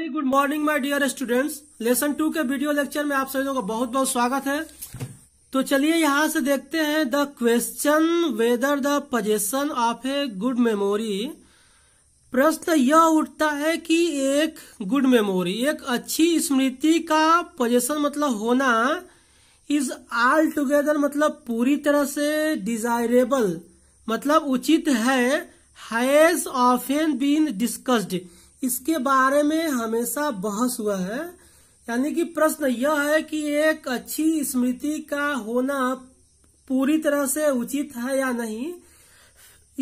very good morning my dear students lesson two के video lecture में आप सभी लोगों का बहुत बहुत स्वागत है तो चलिए यहाँ से देखते हैं the question whether the possession of a good memory प्रश्न यह उठता है कि एक गुड मेमोरी एक अच्छी स्मृति का पोजेशन मतलब होना इज ऑल टूगेदर मतलब पूरी तरह से डिजायरेबल मतलब उचित है हैज ऑफेन बीन डिस्कस्ड इसके बारे में हमेशा बहस हुआ है यानी कि प्रश्न यह है कि एक अच्छी स्मृति का होना पूरी तरह से उचित है या नहीं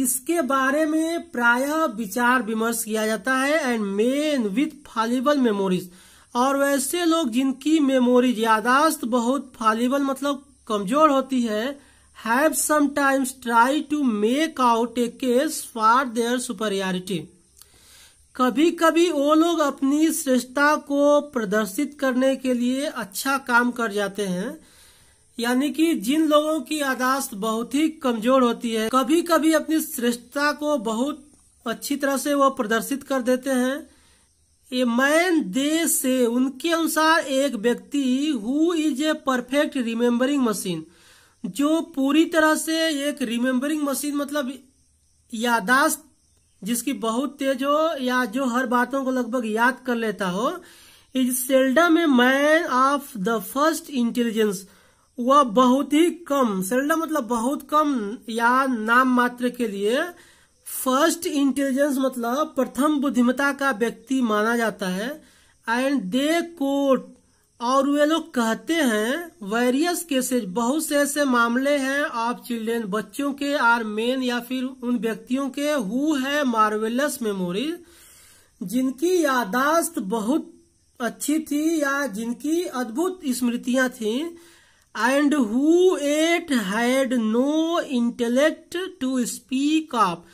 इसके बारे में प्रायः विचार विमर्श किया जाता है and men with fallible memories और वैसे लोग जिनकी मेमोरीज यादाश्त बहुत फालिबल मतलब कमजोर होती है have sometimes try to make out a case for their superiority कभी कभी वो लोग अपनी श्रेष्ठता को प्रदर्शित करने के लिए अच्छा काम कर जाते हैं यानी कि जिन लोगों की यादाश्त बहुत ही कमजोर होती है कभी कभी अपनी श्रेष्ठता को बहुत अच्छी तरह से वो प्रदर्शित कर देते हैं ए मैन दे से उनके अनुसार एक व्यक्ति who is a perfect remembering machine जो पूरी तरह से एक रिमेम्बरिंग मशीन मतलब यादाश्त जिसकी बहुत तेज हो या जो हर बातों को लगभग याद कर लेता हो is seldom a man of the first intelligence वह बहुत ही कम सेल्डम मतलब बहुत कम या नाम मात्र के लिए फर्स्ट इंटेलिजेंस मतलब प्रथम बुद्धिमता का व्यक्ति माना जाता है एंड दे कोट और वे लोग कहते हैं वेरियस केसेज बहुत से ऐसे मामले हैं ऑफ चिल्ड्रेन बच्चों के आर मेन या फिर उन व्यक्तियों के हु है मार्वेलस मेमोरी जिनकी यादाश्त बहुत अच्छी थी या जिनकी अद्भुत स्मृतियां थी and who at had no intellect to speak of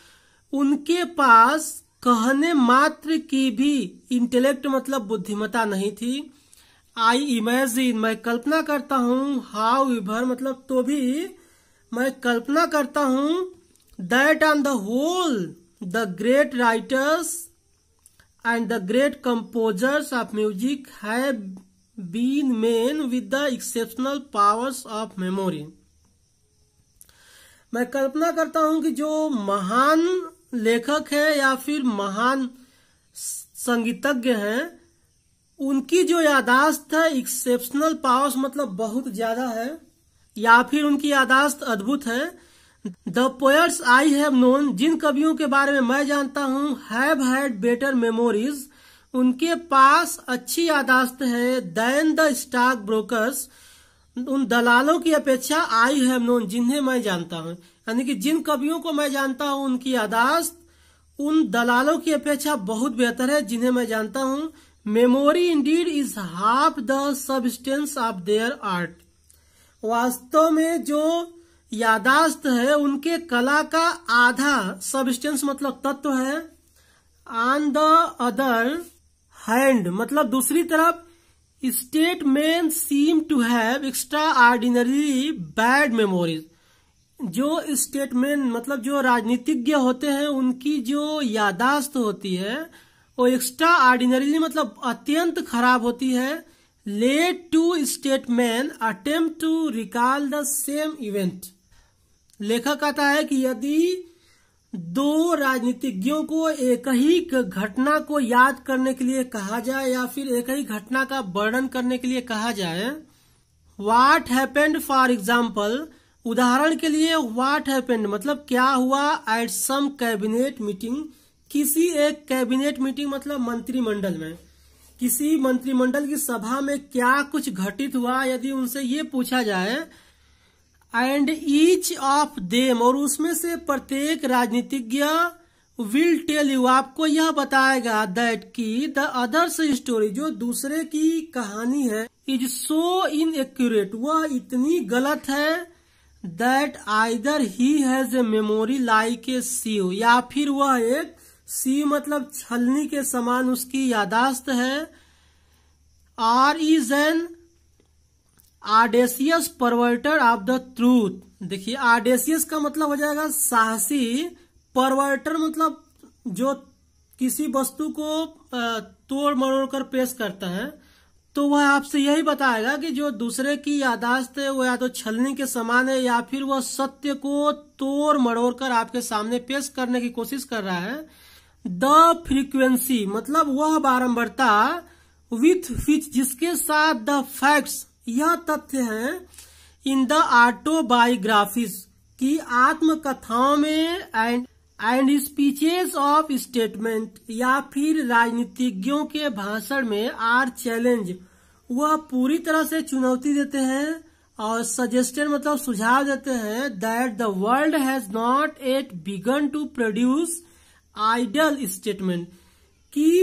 उनके पास कहने मात्र की भी इंटेलेक्ट मतलब बुद्धिमता नहीं थी आई इमेजिन मैं कल्पना करता हूँ हाउ इवर मतलब तो भी मैं कल्पना करता हूँ that on the whole the great writers and the great composers of music have been men with the exceptional powers of memory मैं कल्पना करता हूं कि जो महान लेखक है या फिर महान संगीतज्ञ हैं उनकी जो यादाश्त है एक्सेप्शनल पावर्स मतलब बहुत ज्यादा है या फिर उनकी यादाश्त अद्भुत है the poets I have known जिन कवियों के बारे में मैं जानता हूँ हैव हैड बेटर मेमोरीज उनके पास अच्छी यादाश्त है दैन द स्टॉक ब्रोकर्स उन दलालों की अपेक्षा आई हैव नोन जिन्हें मैं जानता हूँ यानी कि जिन कवियों को मैं जानता हूँ उनकी यादाश्त उन दलालों की अपेक्षा बहुत बेहतर है जिन्हें मैं जानता हूँ memory indeed is half the substance of their art वास्तव में जो यादाश्त है उनके कला का आधा सबस्टेंस मतलब तत्व है ऑन द अदर हैंड मतलब दूसरी तरफ statesmen seem to have extraordinary bad memories जो स्टेटमेंट मतलब जो राजनीतिज्ञ होते हैं उनकी जो यादाश्त होती है वो एक्स्ट्रा ऑर्डिनरीली मतलब अत्यंत खराब होती है let two statesmen attempt to recall the same event लेखक कहता है कि यदि दो राजनीतिज्ञों को एक ही घटना को याद करने के लिए कहा जाए या फिर एक ही घटना का वर्णन करने के लिए कहा जाए वाट हैपेंड फॉर एग्जाम्पल उदाहरण के लिए वाट हैपेंड मतलब क्या हुआ एट सम कैबिनेट मीटिंग किसी एक कैबिनेट मीटिंग मतलब मंत्रिमंडल में किसी मंत्रिमंडल की सभा में क्या कुछ घटित हुआ यदि उनसे ये पूछा जाए एंड ईच ऑफ देम और उसमें से प्रत्येक राजनीतिज्ञ विल टेल यू आपको यह बताएगा दैट की द अदर्स स्टोरी जो दूसरे की कहानी है इज सो इन एक्यूरेट वह इतनी गलत है that either he has a memory like a sieve या फिर वह एक सी मतलब छलनी के समान उसकी यादाश्त है or is an audacious perverter of the truth देखिए आडेसियस का मतलब हो जाएगा साहसी परवर्टर मतलब जो किसी वस्तु को तोड़ मरोड़ कर पेश करता है तो वह आपसे यही बताएगा कि जो दूसरे की यादाश्त है वो या तो छलनी के समान है या फिर वह सत्य को तोड़ मरोड़ कर आपके सामने पेश करने की कोशिश कर रहा है द फ्रीक्वेंसी मतलब वह बारंबारता विथ विच जिसके साथ द फैक्ट्स यह तथ्य है इन द ऑटोबायोग्राफीज की आत्मकथाओं में and and speeches of statement या फिर राजनीतिज्ञों के भाषण में आर चैलेंज वह पूरी तरह से चुनौती देते हैं और सजेस्टेड मतलब सुझाव देते हैं that the world has not yet begun to produce ideal statement कि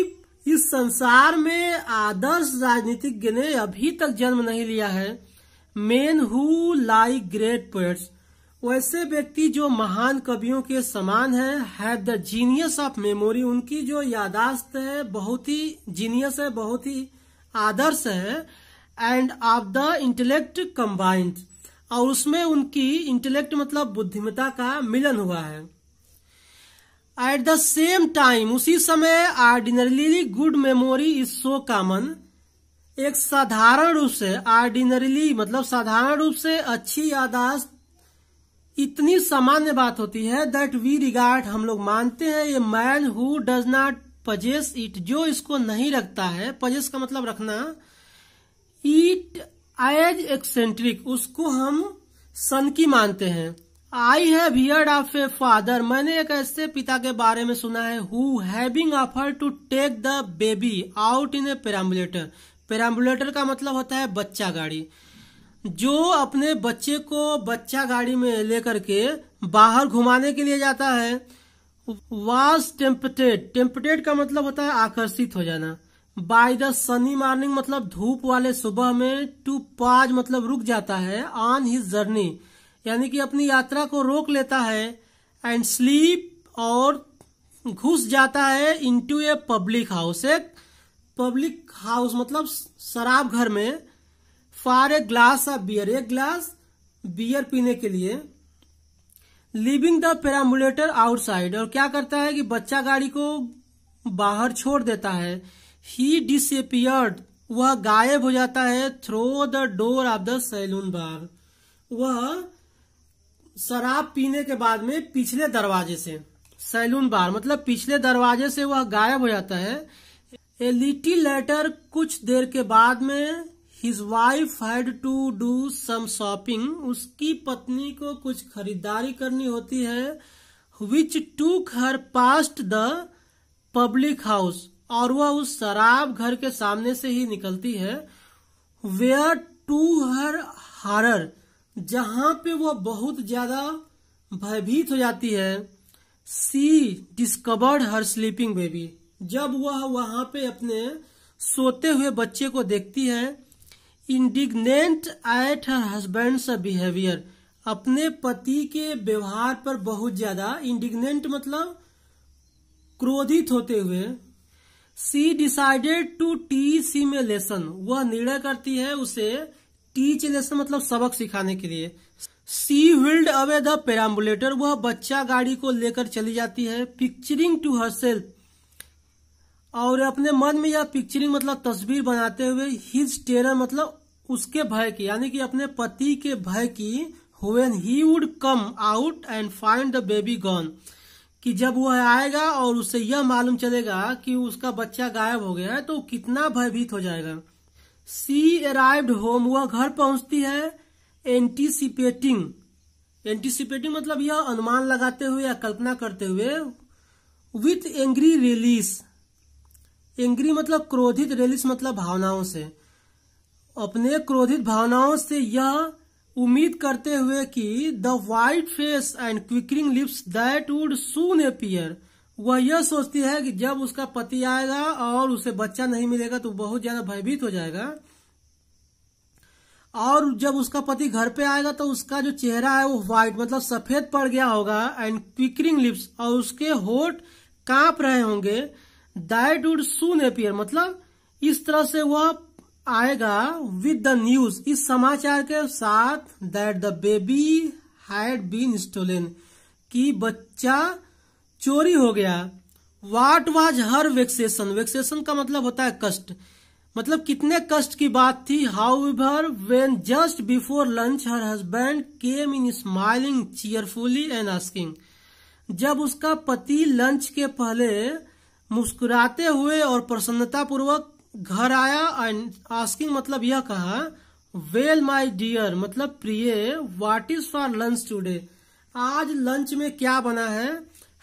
इस संसार में आदर्श राजनीतिज्ञ ने अभी तक जन्म नहीं लिया है men who like great poets वैसे व्यक्ति जो महान कवियों के समान है have the genius of memory उनकी जो यादाश्त है बहुत ही जीनियस है बहुत ही आदर्श है and of the intellect combined और उसमें उनकी इंटेलेक्ट मतलब बुद्धिमता का मिलन हुआ है एट द सेम टाइम उसी समय ordinarily good memory is so common एक साधारण रूप से आर्डिनरीली मतलब साधारण रूप से अच्छी यादाश्त इतनी सामान्य बात होती है दैट वी रिगार्ड हम लोग मानते हैं ये man who does not possess it जो इसको नहीं रखता है पजेस का मतलब रखना इट एज एक्सेंट्रिक उसको हम सनकी मानते हैं I have heard of a father मैंने एक ऐसे पिता के बारे में सुना है who having offer to take the baby out in a perambulator perambulator का मतलब होता है बच्चा गाड़ी जो अपने बच्चे को बच्चा गाड़ी में लेकर के बाहर घुमाने के लिए जाता है वॉज टेम्पटेड टेम्पटेड का मतलब होता है आकर्षित हो जाना बाय द सनी मॉर्निंग मतलब धूप वाले सुबह में टू पाज मतलब रुक जाता है ऑन हिज जर्नी यानी कि अपनी यात्रा को रोक लेता है एंड स्लीप और घुस जाता है इनटू ए पब्लिक हाउस एक पब्लिक हाउस मतलब शराब घर में for a glass of beer एक ग्लास बियर पीने के लिए लिविंग द पैरामुलेटर आउटसाइड और क्या करता है कि बच्चा गाड़ी को बाहर छोड़ देता है ही डिसअपियर्ड वह गायब हो जाता है through the door of the saloon bar वह शराब पीने के बाद में पिछले दरवाजे से सैलून बार मतलब पिछले दरवाजे से वह गायब हो जाता है ए लिटी लेटर कुछ देर के बाद में his wife had to do some shopping उसकी पत्नी को कुछ खरीदारी करनी होती है which took her past the public house और वह उस शराब घर के सामने से ही निकलती है वेयर टू हर हारर जहां पे वो बहुत ज्यादा भयभीत हो जाती है she discovered her sleeping baby जब वह वहां पे अपने सोते हुए बच्चे को देखती है indignant at her husband behaviour अपने पति के व्यवहार पर बहुत ज्यादा इंडिग्नेंट मतलब क्रोधित होते हुए she decided to teach में लेसन वह निर्णय करती है उसे टीच लेसन मतलब सबक सिखाने के लिए she wheeled away the perambulator वह बच्चा गाड़ी को लेकर चली जाती है पिक्चरिंग टू हर सेल्फ और अपने मन में यह पिक्चरिंग मतलब तस्वीर बनाते हुए हिज टेरर मतलब उसके भय की यानी कि अपने पति के भय की when he would come out and find the baby gone कि जब वह आएगा और उसे यह मालूम चलेगा कि उसका बच्चा गायब हो गया है तो कितना भयभीत हो जाएगा सी अराइव्ड होम वह घर पहुंचती है एंटीसिपेटिंग एंटीसिपेटिंग मतलब यह अनुमान लगाते हुए या कल्पना करते हुए विथ एंग्री रिलीज एंग्री मतलब क्रोधित रिलीज मतलब भावनाओं से अपने क्रोधित भावनाओं से यह उम्मीद करते हुए कि the white face and quivering lips that would soon appear वह यह सोचती है कि जब उसका पति आएगा और उसे बच्चा नहीं मिलेगा तो बहुत ज्यादा भयभीत हो जाएगा और जब उसका पति घर पे आएगा तो उसका जो चेहरा है वो व्हाइट मतलब सफेद पड़ गया होगा एंड क्विकरिंग लिप्स और उसके होट कांप रहे होंगे दैट वुड सून एपियर मतलब इस तरह से वह आएगा विद द न्यूज इस समाचार के साथ that the baby had been stolen कि बच्चा चोरी हो गया वाट वाज हर वेक्सेशन वेक्सेशन का मतलब होता है कष्ट मतलब कितने कष्ट की बात थी however when just before lunch her husband came in smiling cheerfully and asking जब उसका पति लंच के पहले मुस्कुराते हुए और प्रसन्नता पूर्वक घर आया एंड आस्किंग मतलब यह कहा वेल माई डियर मतलब प्रिय what is for lunch today आज लंच में क्या बना है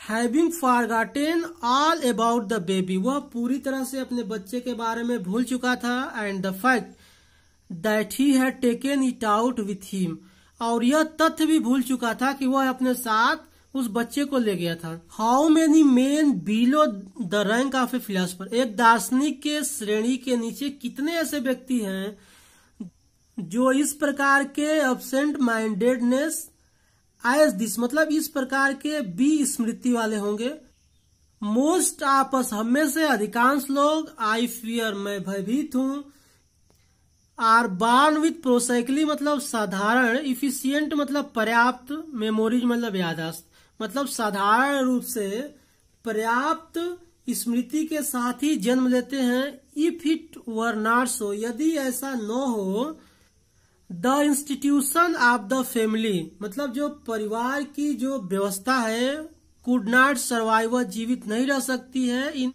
having forgotten all about the baby वह पूरी तरह से अपने बच्चे के बारे में भूल चुका था and the fact that he has taken it out with him और यह तथ्य भी भूल चुका था कि वह अपने साथ उस बच्चे को ले गया था how many men below the rank of a philosopher एक दार्शनिक के श्रेणी के नीचे कितने ऐसे व्यक्ति हैं जो इस प्रकार के अब्सेंट माइंडेडनेस आयस दिस मतलब इस प्रकार के बी स्मृति वाले होंगे मोस्ट आपस हमें से अधिकांश लोग आई फियर मैं भयभीत हूं आर बार्न विथ प्रोसाइकली मतलब साधारण इफिशियंट मतलब पर्याप्त मेमोरीज मतलब यादाश्त मतलब साधारण रूप से पर्याप्त स्मृति के साथ ही जन्म लेते हैं if it were not so यदि ऐसा न हो the institution of the family मतलब जो परिवार की जो व्यवस्था है कुड नॉट सर्वाइव जीवित नहीं रह सकती है in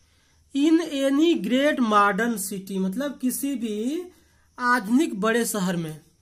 in any great modern city मतलब किसी भी आधुनिक बड़े शहर में